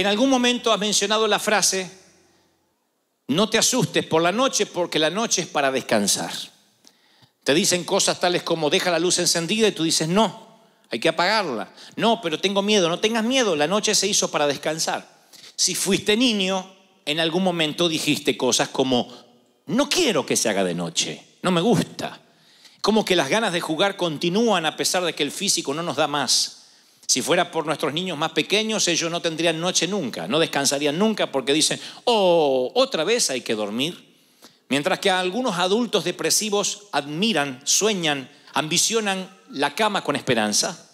En algún momento has mencionado la frase, no te asustes por la noche porque la noche es para descansar. Te dicen cosas tales como deja la luz encendida y tú dices, no, hay que apagarla. No, pero tengo miedo, no tengas miedo, la noche se hizo para descansar. Si fuiste niño, en algún momento dijiste cosas como, no quiero que se haga de noche, no me gusta. Como que las ganas de jugar continúan a pesar de que el físico no nos da más. Si fuera por nuestros niños más pequeños, ellos no tendrían noche nunca, no descansarían nunca porque dicen, oh, otra vez hay que dormir. Mientras que algunos adultos depresivos admiran, sueñan, ambicionan la cama con esperanza.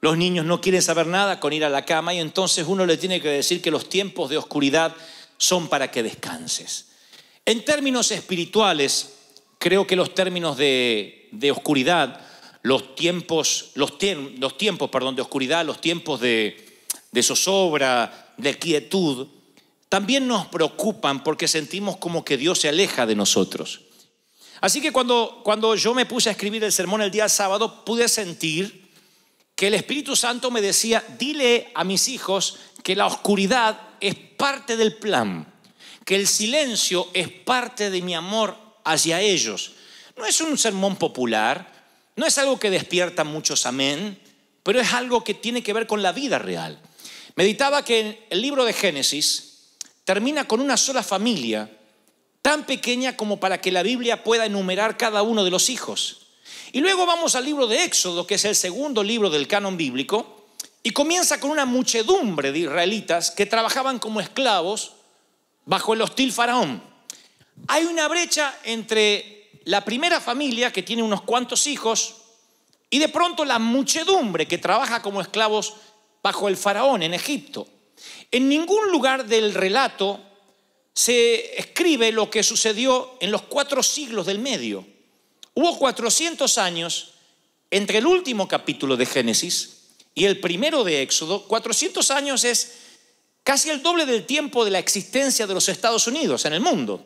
Los niños no quieren saber nada con ir a la cama y entonces uno le tiene que decir que los tiempos de oscuridad son para que descanses. En términos espirituales, creo que los términos de, de oscuridad los tiempos, los, los tiempos de oscuridad, los tiempos de, de zozobra, de quietud, también nos preocupan porque sentimos como que Dios se aleja de nosotros. Así que cuando, cuando yo me puse a escribir el sermón el día sábado, pude sentir que el Espíritu Santo me decía, dile a mis hijos que la oscuridad es parte del plan, que el silencio es parte de mi amor hacia ellos. No es un sermón popular, no es algo que despierta muchos amén, pero es algo que tiene que ver con la vida real. Meditaba que el libro de Génesis termina con una sola familia, tan pequeña como para que la Biblia pueda enumerar cada uno de los hijos. Y luego vamos al libro de Éxodo, que es el segundo libro del canon bíblico, y comienza con una muchedumbre de israelitas que trabajaban como esclavos bajo el hostil faraón. Hay una brecha entre la primera familia que tiene unos cuantos hijos y de pronto la muchedumbre que trabaja como esclavos bajo el faraón en Egipto. En ningún lugar del relato se escribe lo que sucedió en los cuatro siglos del medio. Hubo 400 años entre el último capítulo de Génesis y el primero de Éxodo. 400 años es casi el doble del tiempo de la existencia de los Estados Unidos en el mundo.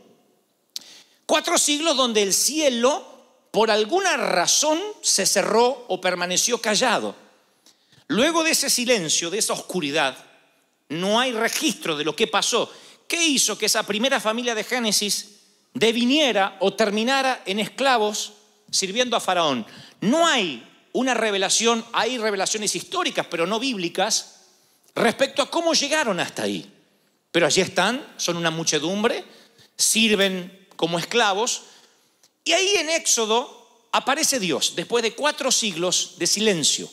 Cuatro siglos donde el cielo, por alguna razón, se cerró o permaneció callado. Luego de ese silencio, de esa oscuridad, no hay registro de lo que pasó. ¿Qué hizo que esa primera familia de Génesis deviniera o terminara en esclavos sirviendo a Faraón? No hay una revelación, hay revelaciones históricas, pero no bíblicas, respecto a cómo llegaron hasta ahí. Pero allí están, son una muchedumbre, sirven como esclavos. Y ahí en Éxodo aparece Dios, después de cuatro siglos de silencio.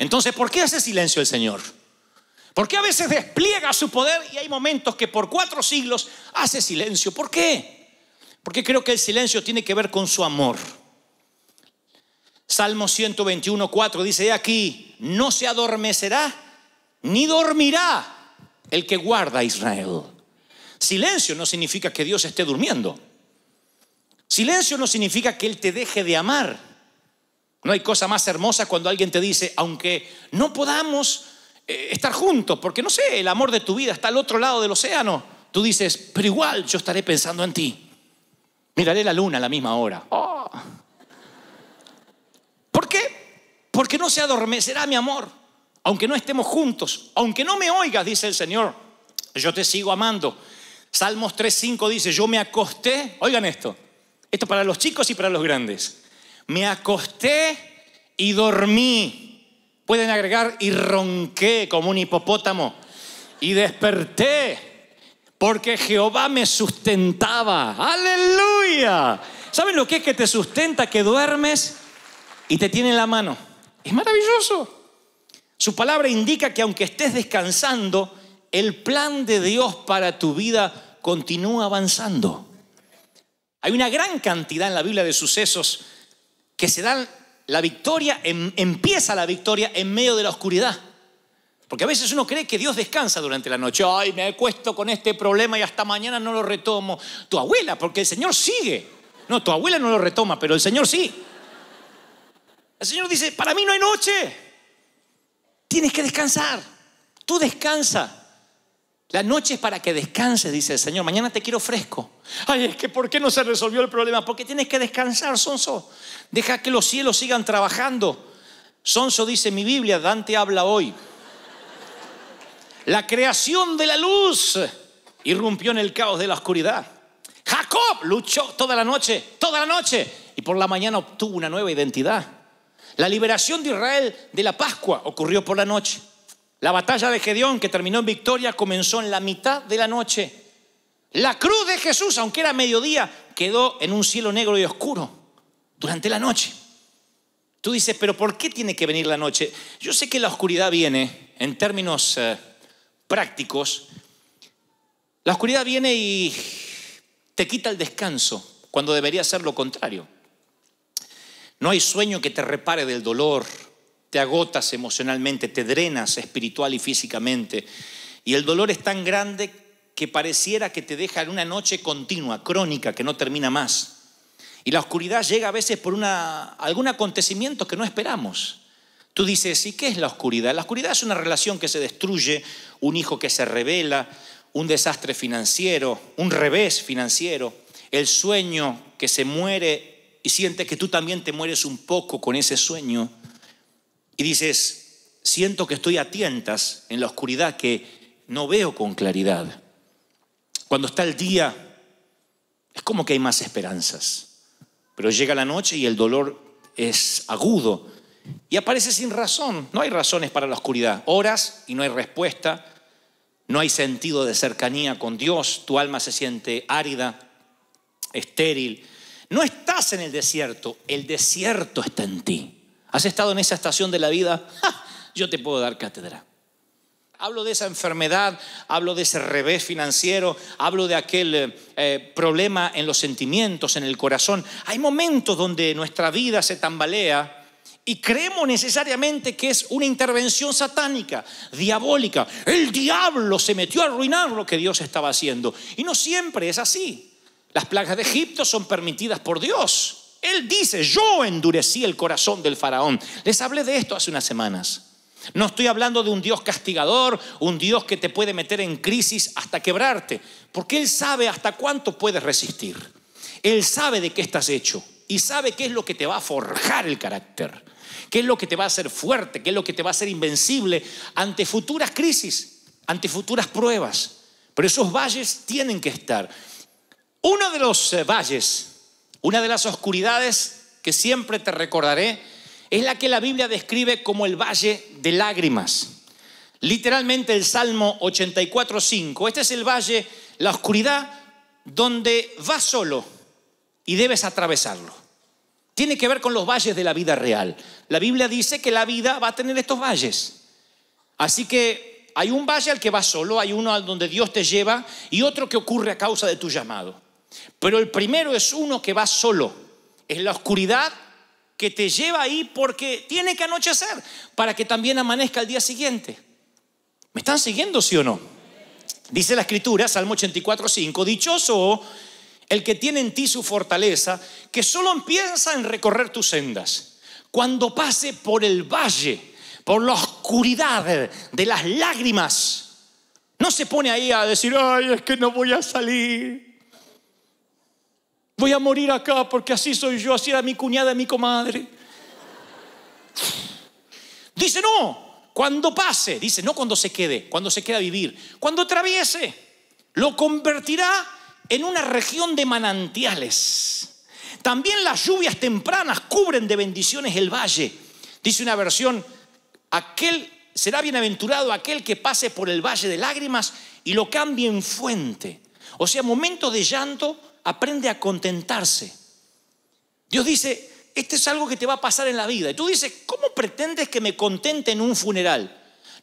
Entonces, ¿por qué hace silencio el Señor? ¿Por qué a veces despliega su poder y hay momentos que por cuatro siglos hace silencio? ¿Por qué? Porque creo que el silencio tiene que ver con su amor. Salmo 121, 4 dice aquí, no se adormecerá ni dormirá el que guarda a Israel. Silencio no significa que Dios esté durmiendo. Silencio no significa que Él te deje de amar. No hay cosa más hermosa cuando alguien te dice, aunque no podamos eh, estar juntos, porque no sé, el amor de tu vida está al otro lado del océano, tú dices, pero igual yo estaré pensando en ti. Miraré la luna a la misma hora. Oh. ¿Por qué? Porque no se adormecerá mi amor, aunque no estemos juntos, aunque no me oigas, dice el Señor, yo te sigo amando. Salmos 3.5 dice, yo me acosté, oigan esto, esto para los chicos y para los grandes. Me acosté y dormí. Pueden agregar y ronqué como un hipopótamo. Y desperté porque Jehová me sustentaba. Aleluya. ¿Saben lo que es que te sustenta, que duermes y te tiene en la mano? Es maravilloso. Su palabra indica que aunque estés descansando, el plan de Dios para tu vida continúa avanzando. Hay una gran cantidad en la Biblia de sucesos que se dan la victoria, em, empieza la victoria en medio de la oscuridad. Porque a veces uno cree que Dios descansa durante la noche. Ay, me acuesto con este problema y hasta mañana no lo retomo. Tu abuela, porque el Señor sigue. No, tu abuela no lo retoma, pero el Señor sí. El Señor dice, para mí no hay noche. Tienes que descansar. Tú descansa. La noche es para que descanses, dice el Señor. Mañana te quiero fresco. Ay, es que ¿por qué no se resolvió el problema? Porque tienes que descansar, Sonso. Deja que los cielos sigan trabajando. Sonso dice mi Biblia, Dante habla hoy. La creación de la luz irrumpió en el caos de la oscuridad. Jacob luchó toda la noche, toda la noche, y por la mañana obtuvo una nueva identidad. La liberación de Israel de la Pascua ocurrió por la noche. La batalla de Gedeón, que terminó en victoria, comenzó en la mitad de la noche. La cruz de Jesús, aunque era mediodía, quedó en un cielo negro y oscuro durante la noche. Tú dices, pero ¿por qué tiene que venir la noche? Yo sé que la oscuridad viene, en términos eh, prácticos, la oscuridad viene y te quita el descanso, cuando debería ser lo contrario. No hay sueño que te repare del dolor, te agotas emocionalmente, te drenas espiritual y físicamente. Y el dolor es tan grande que pareciera que te deja en una noche continua, crónica, que no termina más. Y la oscuridad llega a veces por algún acontecimiento que no esperamos. Tú dices, ¿y qué es la oscuridad? La oscuridad es una relación que se destruye, un hijo que se revela, un desastre financiero, un revés financiero, el sueño que se muere y sientes que tú también te mueres un poco con ese sueño y dices, siento que estoy a tientas en la oscuridad, que no veo con claridad. Cuando está el día, es como que hay más esperanzas, pero llega la noche y el dolor es agudo y aparece sin razón. No hay razones para la oscuridad. Horas y no hay respuesta, no hay sentido de cercanía con Dios, tu alma se siente árida, estéril. No estás en el desierto, el desierto está en ti. ¿Has estado en esa estación de la vida? Yo te puedo dar cátedra. Hablo de esa enfermedad, hablo de ese revés financiero, hablo de aquel eh, eh, problema en los sentimientos, en el corazón. Hay momentos donde nuestra vida se tambalea y creemos necesariamente que es una intervención satánica, diabólica. El diablo se metió a arruinar lo que Dios estaba haciendo. Y no siempre es así. Las plagas de Egipto son permitidas por Dios. Él dice, yo endurecí el corazón del faraón. Les hablé de esto hace unas semanas. No estoy hablando de un Dios castigador, un Dios que te puede meter en crisis hasta quebrarte, porque Él sabe hasta cuánto puedes resistir. Él sabe de qué estás hecho y sabe qué es lo que te va a forjar el carácter, qué es lo que te va a hacer fuerte, qué es lo que te va a hacer invencible ante futuras crisis, ante futuras pruebas. Pero esos valles tienen que estar. Uno de los eh, valles una de las oscuridades que siempre te recordaré es la que la Biblia describe como el valle de lágrimas. Literalmente el Salmo 84.5. Este es el valle, la oscuridad, donde vas solo y debes atravesarlo. Tiene que ver con los valles de la vida real. La Biblia dice que la vida va a tener estos valles. Así que hay un valle al que vas solo, hay uno al donde Dios te lleva y otro que ocurre a causa de tu llamado. Pero el primero es uno que va solo. Es la oscuridad que te lleva ahí porque tiene que anochecer para que también amanezca el día siguiente. ¿Me están siguiendo, sí o no? Dice la escritura, Salmo 84, 5, dichoso el que tiene en ti su fortaleza, que solo empieza en recorrer tus sendas. Cuando pase por el valle, por la oscuridad de las lágrimas, no se pone ahí a decir, ay, es que no voy a salir, Voy a morir acá porque así soy yo, así era mi cuñada, mi comadre. Dice no, cuando pase, dice no cuando se quede, cuando se quede a vivir, cuando atraviese, lo convertirá en una región de manantiales. También las lluvias tempranas cubren de bendiciones el valle. Dice una versión, aquel será bienaventurado aquel que pase por el valle de lágrimas y lo cambie en fuente. O sea, momento de llanto, aprende a contentarse. Dios dice, Este es algo que te va a pasar en la vida. Y tú dices, ¿cómo pretendes que me contente en un funeral?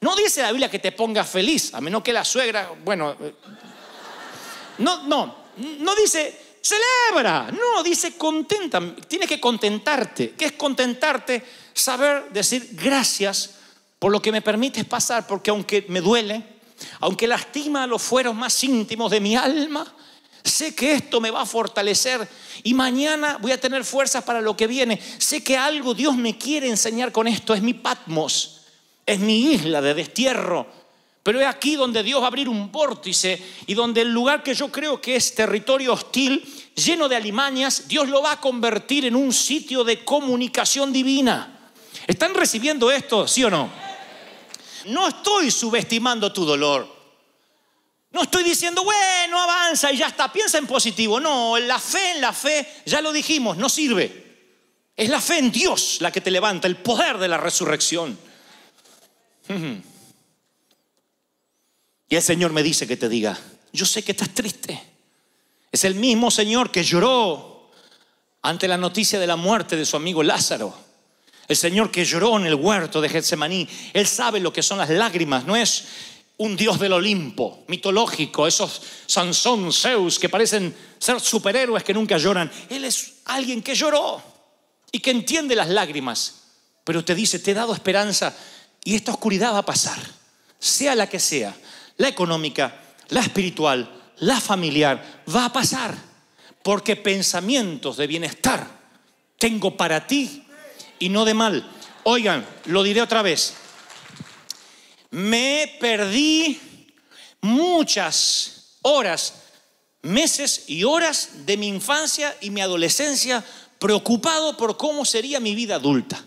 No dice la Biblia que te pongas feliz, a menos que la suegra, bueno, eh, no, no, no dice celebra, no, dice contenta, tienes que contentarte. ¿Qué es contentarte? Saber decir gracias por lo que me permites pasar, porque aunque me duele, aunque lastima los fueros más íntimos de mi alma, Sé que esto me va a fortalecer y mañana voy a tener fuerzas para lo que viene. Sé que algo Dios me quiere enseñar con esto. Es mi Patmos, es mi isla de destierro. Pero es aquí donde Dios va a abrir un vórtice y donde el lugar que yo creo que es territorio hostil, lleno de alimañas, Dios lo va a convertir en un sitio de comunicación divina. ¿Están recibiendo esto, sí o no? No estoy subestimando tu dolor. No estoy diciendo, bueno, avanza y ya está, piensa en positivo. No, la fe en la fe, ya lo dijimos, no sirve. Es la fe en Dios la que te levanta, el poder de la resurrección. Y el Señor me dice que te diga, yo sé que estás triste. Es el mismo Señor que lloró ante la noticia de la muerte de su amigo Lázaro. El Señor que lloró en el huerto de Getsemaní. Él sabe lo que son las lágrimas. No es, un dios del Olimpo, mitológico, esos Sansón, Zeus, que parecen ser superhéroes que nunca lloran. Él es alguien que lloró y que entiende las lágrimas, pero te dice, te he dado esperanza y esta oscuridad va a pasar, sea la que sea, la económica, la espiritual, la familiar, va a pasar, porque pensamientos de bienestar tengo para ti y no de mal. Oigan, lo diré otra vez, me perdí muchas horas, meses y horas de mi infancia y mi adolescencia preocupado por cómo sería mi vida adulta.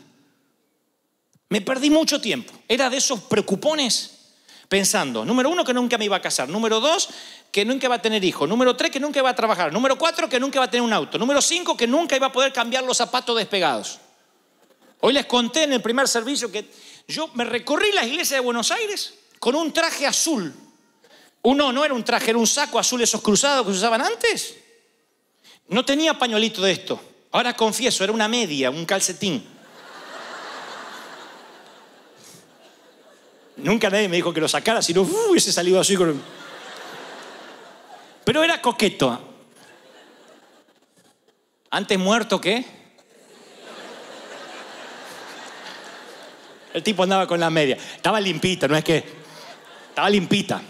Me perdí mucho tiempo. Era de esos preocupones pensando, número uno, que nunca me iba a casar, número dos, que nunca iba a tener hijo. número tres, que nunca iba a trabajar, número cuatro, que nunca iba a tener un auto, número cinco, que nunca iba a poder cambiar los zapatos despegados. Hoy les conté en el primer servicio que yo me recorrí la iglesia de Buenos Aires con un traje azul. Uno no era un traje, era un saco azul esos cruzados que se usaban antes. No tenía pañuelito de esto. Ahora confieso, era una media, un calcetín. Nunca nadie me dijo que lo sacara, si no uh, hubiese salido así con... Pero era coqueto. Antes muerto que El tipo andaba con la media. Estaba limpita, no es que. Estaba limpita.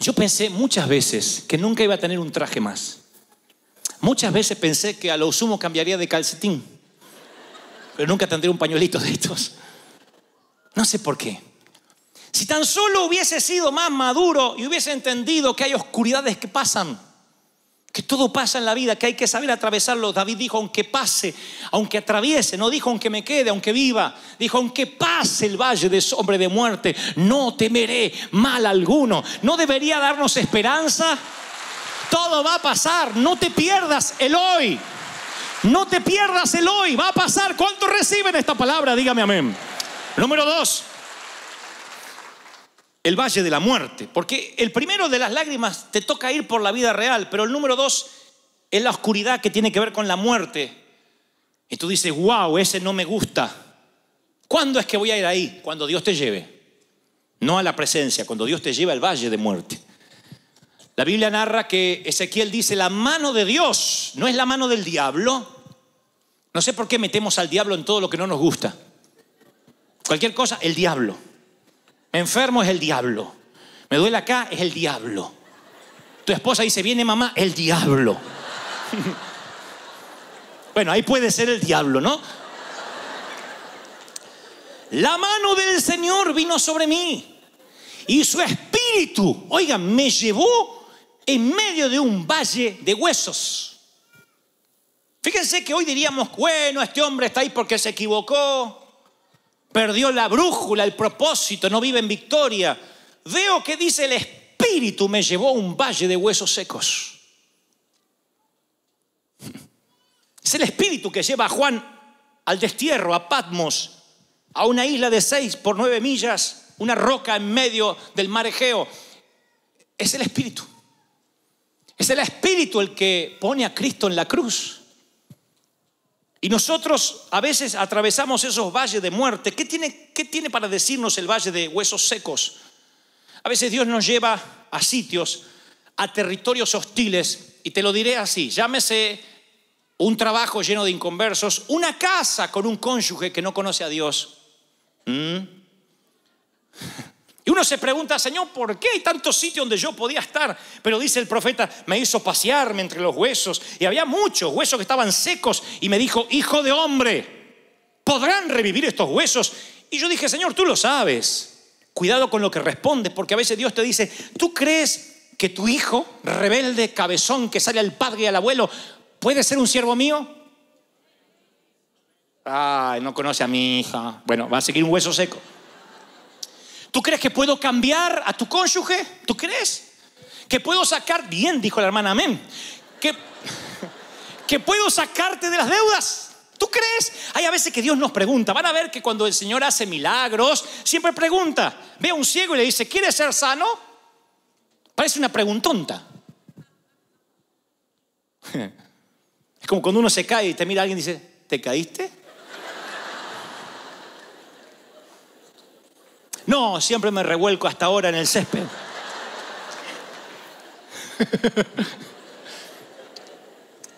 Yo pensé muchas veces que nunca iba a tener un traje más. Muchas veces pensé que a lo sumo cambiaría de calcetín. Pero nunca tendría un pañuelito de estos. No sé por qué. Si tan solo hubiese sido más maduro y hubiese entendido que hay oscuridades que pasan que todo pasa en la vida, que hay que saber atravesarlo. David dijo, aunque pase, aunque atraviese, no dijo, aunque me quede, aunque viva, dijo, aunque pase el valle de sombra de muerte, no temeré mal alguno. ¿No debería darnos esperanza? Todo va a pasar, no te pierdas el hoy. No te pierdas el hoy, va a pasar. ¿Cuánto reciben esta palabra? Dígame amén. Número dos el valle de la muerte. Porque el primero de las lágrimas te toca ir por la vida real, pero el número dos es la oscuridad que tiene que ver con la muerte. Y tú dices, wow, ese no me gusta. ¿Cuándo es que voy a ir ahí? Cuando Dios te lleve. No a la presencia, cuando Dios te lleva al valle de muerte. La Biblia narra que Ezequiel dice, la mano de Dios no es la mano del diablo. No sé por qué metemos al diablo en todo lo que no nos gusta. Cualquier cosa, el diablo. Enfermo es el diablo. Me duele acá, es el diablo. Tu esposa dice, viene mamá, el diablo. bueno, ahí puede ser el diablo, ¿no? La mano del Señor vino sobre mí y su espíritu, oiga, me llevó en medio de un valle de huesos. Fíjense que hoy diríamos, bueno, este hombre está ahí porque se equivocó, perdió la brújula, el propósito, no vive en victoria. Veo que dice el Espíritu me llevó a un valle de huesos secos. Es el Espíritu que lleva a Juan al destierro, a Patmos, a una isla de seis por nueve millas, una roca en medio del mar Egeo. Es el Espíritu. Es el Espíritu el que pone a Cristo en la cruz. Y nosotros a veces atravesamos esos valles de muerte. ¿Qué tiene, ¿Qué tiene para decirnos el valle de huesos secos? A veces Dios nos lleva a sitios, a territorios hostiles, y te lo diré así, llámese un trabajo lleno de inconversos, una casa con un cónyuge que no conoce a Dios. ¿Mm? Y uno se pregunta, Señor, ¿por qué hay tantos sitios donde yo podía estar? Pero dice el profeta, me hizo pasearme entre los huesos. Y había muchos huesos que estaban secos. Y me dijo, hijo de hombre, ¿podrán revivir estos huesos? Y yo dije, Señor, tú lo sabes. Cuidado con lo que respondes, porque a veces Dios te dice, ¿tú crees que tu hijo, rebelde, cabezón, que sale al padre y al abuelo, puede ser un siervo mío? Ay, no conoce a mi hija. Bueno, va a seguir un hueso seco. ¿Tú crees que puedo cambiar a tu cónyuge? ¿Tú crees? Que puedo sacar, bien, dijo la hermana, amén. Que, que puedo sacarte de las deudas. ¿Tú crees? Hay a veces que Dios nos pregunta. Van a ver que cuando el Señor hace milagros, siempre pregunta. Ve a un ciego y le dice, ¿quieres ser sano? Parece una preguntonta. Es como cuando uno se cae y te mira alguien y dice, ¿te caíste? No, siempre me revuelco hasta ahora en el césped.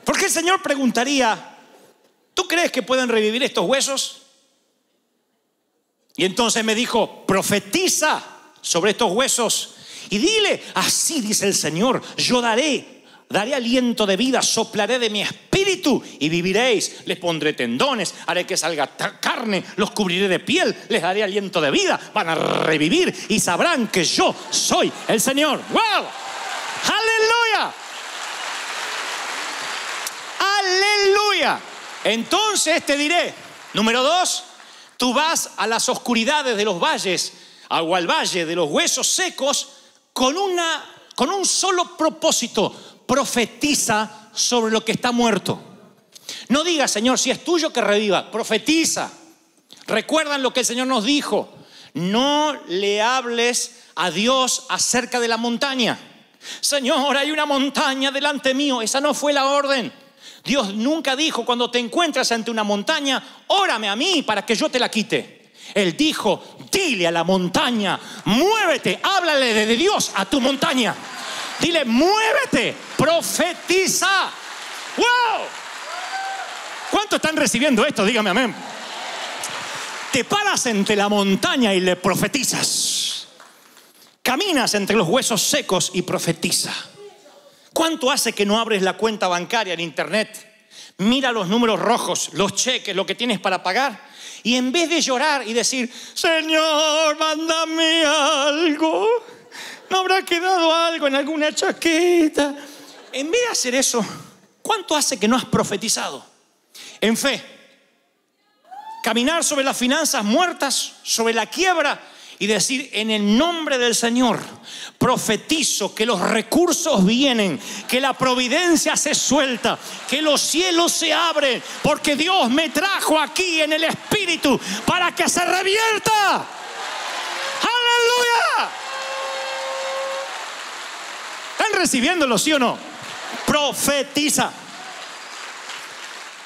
Porque el Señor preguntaría, ¿tú crees que pueden revivir estos huesos? Y entonces me dijo, profetiza sobre estos huesos y dile, así dice el Señor, yo daré, daré aliento de vida, soplaré de mi espíritu y viviréis. Les pondré tendones, haré que salga carne, los cubriré de piel, les daré aliento de vida, van a revivir y sabrán que yo soy el Señor. ¡Wow! ¡Aleluya! ¡Aleluya! Entonces te diré, número dos, tú vas a las oscuridades de los valles, al valle de los huesos secos, con, una, con un solo propósito, profetiza sobre lo que está muerto. No diga, Señor, si es tuyo que reviva, profetiza. Recuerdan lo que el Señor nos dijo. No le hables a Dios acerca de la montaña. Señor, hay una montaña delante mío. Esa no fue la orden. Dios nunca dijo, cuando te encuentras ante una montaña, órame a mí para que yo te la quite. Él dijo, dile a la montaña, muévete, háblale de Dios a tu montaña. Dile, muévete, profetiza. ¡Wow! ¿Cuánto están recibiendo esto? Dígame amén. Te paras entre la montaña y le profetizas. Caminas entre los huesos secos y profetiza. ¿Cuánto hace que no abres la cuenta bancaria en internet? Mira los números rojos, los cheques, lo que tienes para pagar. Y en vez de llorar y decir, Señor, mándame algo, no habrá quedado algo en alguna chaqueta. En vez de hacer eso, ¿cuánto hace que no has profetizado? en fe. Caminar sobre las finanzas muertas, sobre la quiebra y decir, en el nombre del Señor, profetizo que los recursos vienen, que la providencia se suelta, que los cielos se abren, porque Dios me trajo aquí en el Espíritu para que se revierta. Aleluya. ¿Están recibiéndolo, sí o no? Profetiza.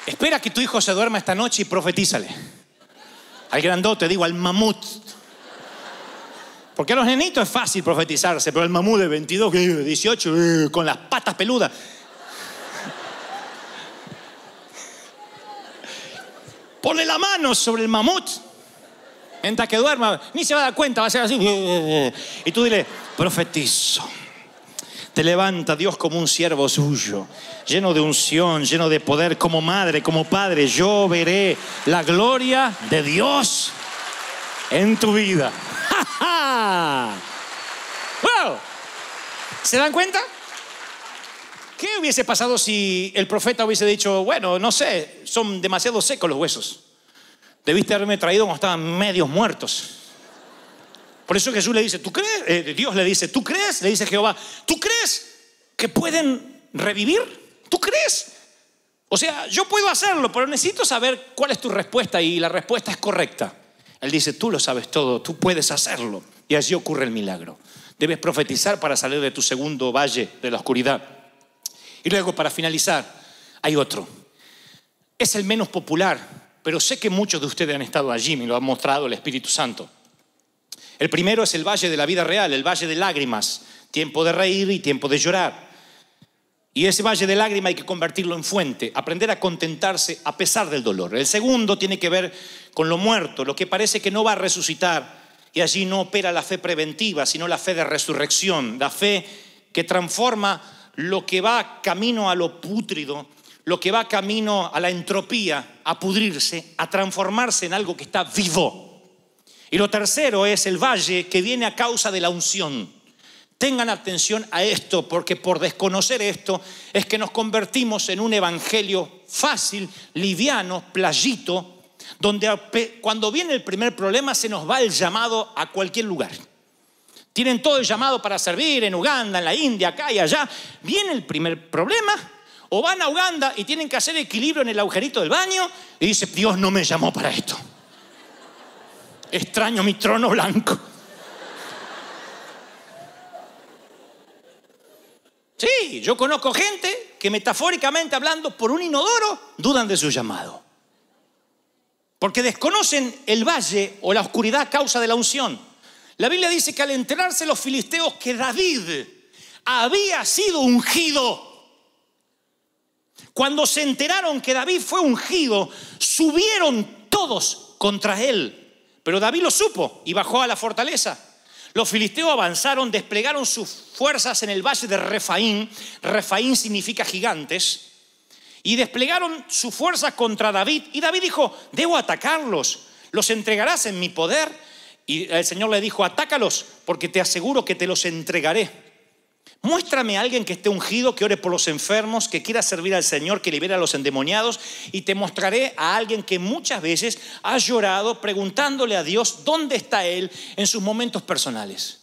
Espera que tu hijo se duerma esta noche y profetízale. Al grandote, digo, al mamut. Porque a los nenitos es fácil profetizarse, pero al mamut de 22, 18, eh, con las patas peludas. Ponle la mano sobre el mamut. Mientras que duerma, ni se va a dar cuenta, va a ser así. Y tú dile, profetizo. Te levanta Dios como un siervo suyo, lleno de unción, lleno de poder, como madre, como padre. Yo veré la gloria de Dios en tu vida. ¡Ja, wow ¿Se dan cuenta? ¿Qué hubiese pasado si el profeta hubiese dicho, bueno, no sé, son demasiado secos los huesos? Debiste haberme traído cuando estaban medios muertos. Por eso Jesús le dice, ¿tú crees? Eh, Dios le dice, ¿tú crees? Le dice Jehová, ¿tú crees que pueden revivir? ¿Tú crees? O sea, yo puedo hacerlo, pero necesito saber cuál es tu respuesta y la respuesta es correcta. Él dice, tú lo sabes todo, tú puedes hacerlo. Y así ocurre el milagro. Debes profetizar para salir de tu segundo valle de la oscuridad. Y luego, para finalizar, hay otro. Es el menos popular, pero sé que muchos de ustedes han estado allí, me lo ha mostrado el Espíritu Santo. El primero es el valle de la vida real, el valle de lágrimas, tiempo de reír y tiempo de llorar. Y ese valle de lágrimas hay que convertirlo en fuente, aprender a contentarse a pesar del dolor. El segundo tiene que ver con lo muerto, lo que parece que no va a resucitar. Y allí no opera la fe preventiva, sino la fe de resurrección, la fe que transforma lo que va camino a lo pútrido, lo que va camino a la entropía, a pudrirse, a transformarse en algo que está vivo. Y lo tercero es el valle que viene a causa de la unción. Tengan atención a esto, porque por desconocer esto es que nos convertimos en un evangelio fácil, liviano, playito, donde cuando viene el primer problema se nos va el llamado a cualquier lugar. Tienen todo el llamado para servir en Uganda, en la India, acá y allá. Viene el primer problema o van a Uganda y tienen que hacer equilibrio en el agujerito del baño y dice, Dios no me llamó para esto extraño mi trono blanco. Sí, yo conozco gente que metafóricamente hablando por un inodoro dudan de su llamado. Porque desconocen el valle o la oscuridad causa de la unción. La Biblia dice que al enterarse los filisteos que David había sido ungido, cuando se enteraron que David fue ungido, subieron todos contra él pero David lo supo y bajó a la fortaleza. Los filisteos avanzaron, desplegaron sus fuerzas en el valle de Refaín. Refaín significa gigantes. Y desplegaron sus fuerzas contra David. Y David dijo, debo atacarlos. Los entregarás en mi poder. Y el Señor le dijo, atácalos porque te aseguro que te los entregaré. Muéstrame a alguien que esté ungido, que ore por los enfermos, que quiera servir al Señor, que libere a los endemoniados, y te mostraré a alguien que muchas veces ha llorado preguntándole a Dios dónde está Él en sus momentos personales.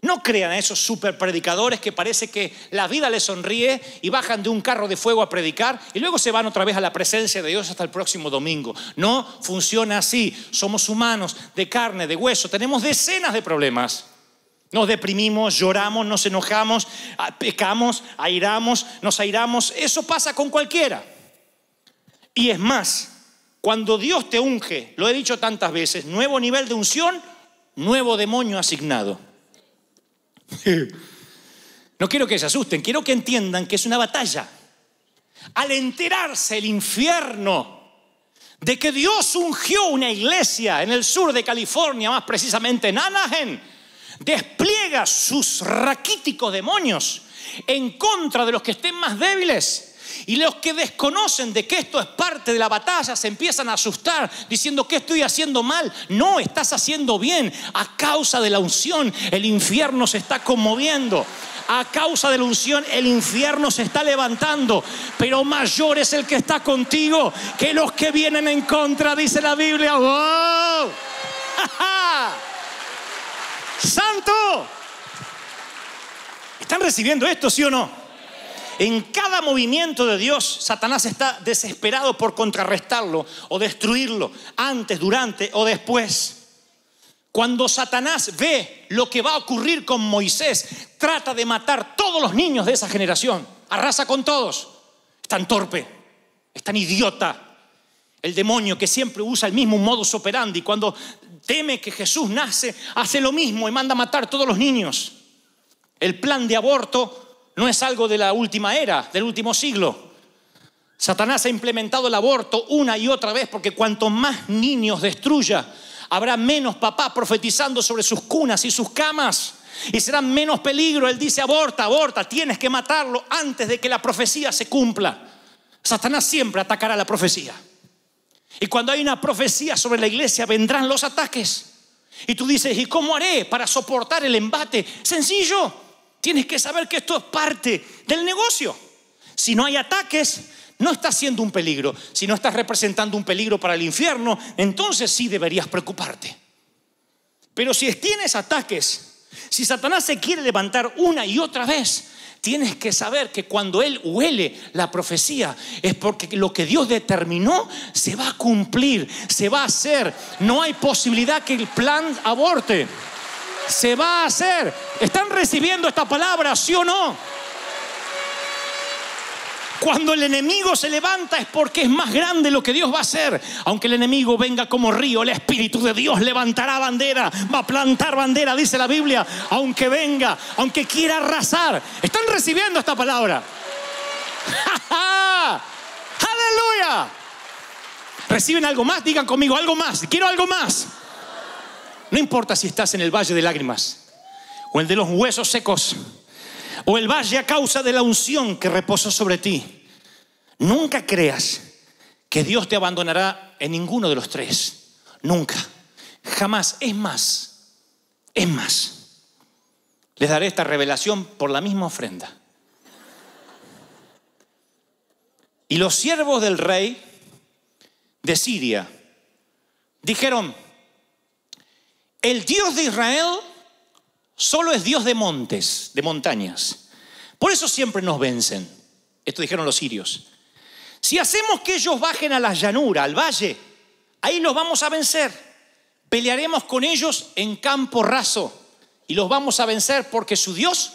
No crean a esos super predicadores que parece que la vida les sonríe y bajan de un carro de fuego a predicar y luego se van otra vez a la presencia de Dios hasta el próximo domingo. No funciona así. Somos humanos de carne, de hueso, tenemos decenas de problemas. Nos deprimimos, lloramos, nos enojamos, ah, pecamos, airamos, nos airamos. Eso pasa con cualquiera. Y es más, cuando Dios te unge, lo he dicho tantas veces, nuevo nivel de unción, nuevo demonio asignado. No quiero que se asusten, quiero que entiendan que es una batalla. Al enterarse el infierno de que Dios ungió una iglesia en el sur de California, más precisamente en Anaheim, despliega sus raquíticos demonios en contra de los que estén más débiles. Y los que desconocen de que esto es parte de la batalla se empiezan a asustar diciendo que estoy haciendo mal. No, estás haciendo bien. A causa de la unción el infierno se está conmoviendo. A causa de la unción el infierno se está levantando. Pero mayor es el que está contigo que los que vienen en contra, dice la Biblia. Santo. ¿Están recibiendo esto, sí o no? En cada movimiento de Dios, Satanás está desesperado por contrarrestarlo o destruirlo antes, durante o después. Cuando Satanás ve lo que va a ocurrir con Moisés, trata de matar todos los niños de esa generación. Arrasa con todos. Es tan torpe, es tan idiota. El demonio que siempre usa el mismo modus operandi. Cuando teme que Jesús nace, hace lo mismo y manda a matar todos los niños. El plan de aborto no es algo de la última era, del último siglo. Satanás ha implementado el aborto una y otra vez porque cuanto más niños destruya, habrá menos papás profetizando sobre sus cunas y sus camas. Y será menos peligro. Él dice, aborta, aborta, tienes que matarlo antes de que la profecía se cumpla. Satanás siempre atacará la profecía. Y cuando hay una profecía sobre la iglesia, vendrán los ataques. Y tú dices, ¿y cómo haré para soportar el embate? Sencillo, tienes que saber que esto es parte del negocio. Si no hay ataques, no estás siendo un peligro. Si no estás representando un peligro para el infierno, entonces sí deberías preocuparte. Pero si tienes ataques, si Satanás se quiere levantar una y otra vez, tienes que saber que cuando Él huele la profecía es porque lo que Dios determinó se va a cumplir, se va a hacer. No hay posibilidad que el plan aborte. Se va a hacer. ¿Están recibiendo esta palabra, sí o no? Cuando el enemigo se levanta es porque es más grande lo que Dios va a hacer. Aunque el enemigo venga como río, el Espíritu de Dios levantará bandera, va a plantar bandera, dice la Biblia, aunque venga, aunque quiera arrasar. ¿Están recibiendo esta palabra? ¡Aleluya! ¿Reciben algo más? Digan conmigo, algo más. Quiero algo más. No importa si estás en el valle de lágrimas o el de los huesos secos o el valle a causa de la unción que reposa sobre ti. Nunca creas que Dios te abandonará en ninguno de los tres. Nunca. Jamás. Es más. Es más. Les daré esta revelación por la misma ofrenda. Y los siervos del rey de Siria dijeron, el Dios de Israel Solo es Dios de montes, de montañas. Por eso siempre nos vencen. Esto dijeron los sirios. Si hacemos que ellos bajen a la llanura, al valle, ahí los vamos a vencer. Pelearemos con ellos en campo raso y los vamos a vencer porque su Dios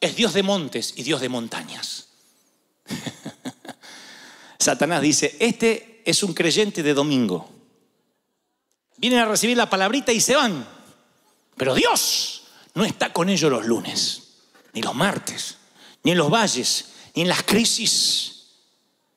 es Dios de montes y Dios de montañas. Satanás dice, este es un creyente de domingo. Vienen a recibir la palabrita y se van. Pero Dios no está con ellos los lunes, ni los martes, ni en los valles, ni en las crisis.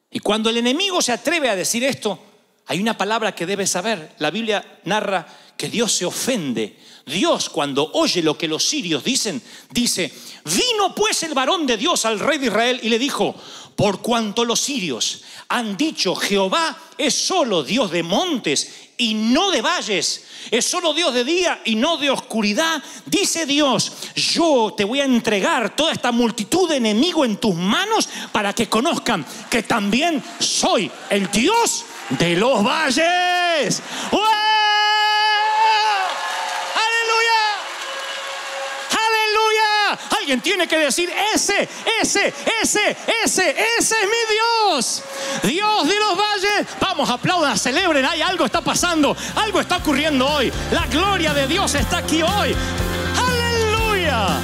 Y cuando el enemigo se atreve a decir esto, hay una palabra que debe saber. La Biblia narra que Dios se ofende. Dios cuando oye lo que los sirios dicen, dice, vino pues el varón de Dios al rey de Israel y le dijo, por cuanto los sirios han dicho, Jehová es solo Dios de montes y no de valles, es solo Dios de día y no de oscuridad, dice Dios, yo te voy a entregar toda esta multitud de enemigos en tus manos para que conozcan que también soy el Dios de los valles. tiene que decir, ese, ese, ese, ese, ese es mi Dios. Dios de los valles. Vamos, aplaudan, celebren. Hay algo está pasando. Algo está ocurriendo hoy. La gloria de Dios está aquí hoy. Aleluya.